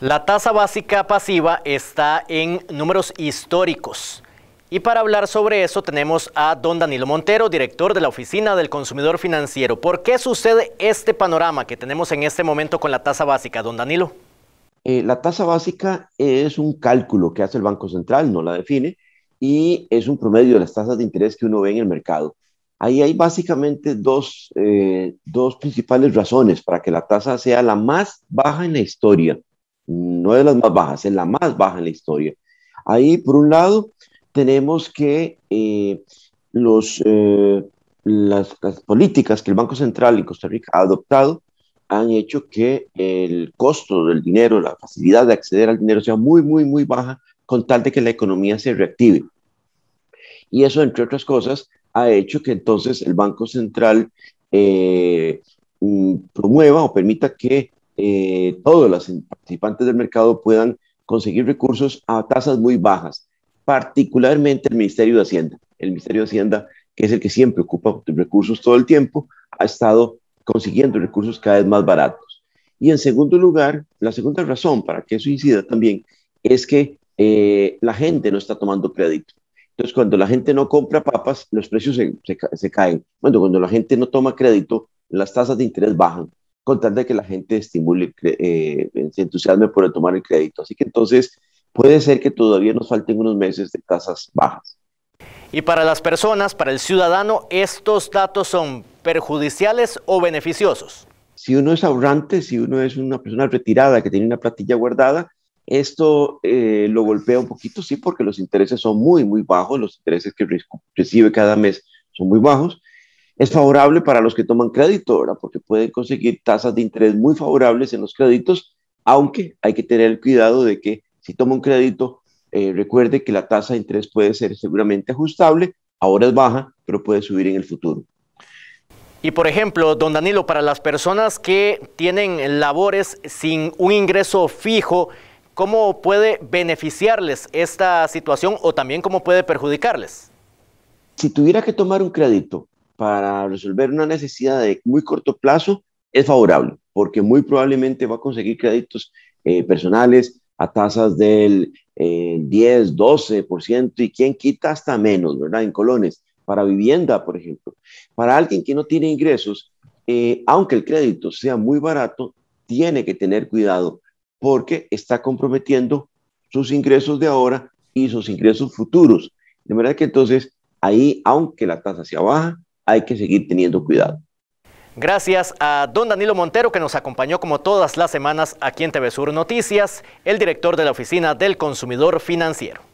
La tasa básica pasiva está en números históricos. Y para hablar sobre eso tenemos a don Danilo Montero, director de la Oficina del Consumidor Financiero. ¿Por qué sucede este panorama que tenemos en este momento con la tasa básica, don Danilo? Eh, la tasa básica es un cálculo que hace el Banco Central, no la define, y es un promedio de las tasas de interés que uno ve en el mercado. Ahí hay básicamente dos, eh, dos principales razones para que la tasa sea la más baja en la historia no de las más bajas, es la más baja en la historia. Ahí, por un lado, tenemos que eh, los, eh, las, políticas que el Banco Central en Costa Rica ha adoptado han hecho que el costo del dinero, la facilidad de acceder al dinero sea muy, muy, muy baja con tal de que la economía se reactive. Y eso, entre otras cosas, ha hecho que entonces el Banco Central eh, mm, promueva o permita que eh, todos los participantes del mercado puedan conseguir recursos a tasas muy bajas, particularmente el Ministerio de Hacienda. El Ministerio de Hacienda, que es el que siempre ocupa recursos todo el tiempo, ha estado consiguiendo recursos cada vez más baratos. Y en segundo lugar, la segunda razón para que eso incida también es que eh, la gente no está tomando crédito. Entonces, cuando la gente no compra papas, los precios se, caen. Bueno, cuando la gente no toma crédito, las tasas de interés bajan con tal de que la gente estimule, eh, se entusiasme por tomar el crédito. Así que entonces puede ser que todavía nos falten unos meses de tasas bajas. Y para las personas, para el ciudadano, ¿estos datos son perjudiciales o beneficiosos? Si uno es ahorrante, si uno es una persona retirada que tiene una platilla guardada, esto eh, lo golpea un poquito, sí, porque los intereses son muy, muy bajos, los intereses que recibe cada mes son muy bajos, es favorable para los que toman crédito, ¿verdad? Porque pueden conseguir tasas de interés muy favorables en los créditos, aunque hay que tener el cuidado de que si toma un crédito, eh, recuerde que la tasa de interés puede ser seguramente ajustable, ahora es baja, pero puede subir en el futuro. Y por ejemplo, don Danilo, para las personas que tienen labores sin un ingreso fijo, ¿cómo puede beneficiarles esta situación o también cómo puede perjudicarles? Si tuviera que tomar un crédito para resolver una necesidad de muy corto plazo es favorable, porque muy probablemente va a conseguir créditos eh, personales a tasas del 10, eh, 12% y quien quita hasta menos, ¿verdad? En colones, para vivienda, por ejemplo. Para alguien que no tiene ingresos, eh, aunque el crédito sea muy barato, tiene que tener cuidado porque está comprometiendo sus ingresos de ahora y sus ingresos futuros. De manera que entonces ahí, aunque la tasa sea baja, hay que seguir teniendo cuidado. Gracias a don Danilo Montero que nos acompañó como todas las semanas aquí en TV Sur Noticias, el director de la Oficina del Consumidor Financiero.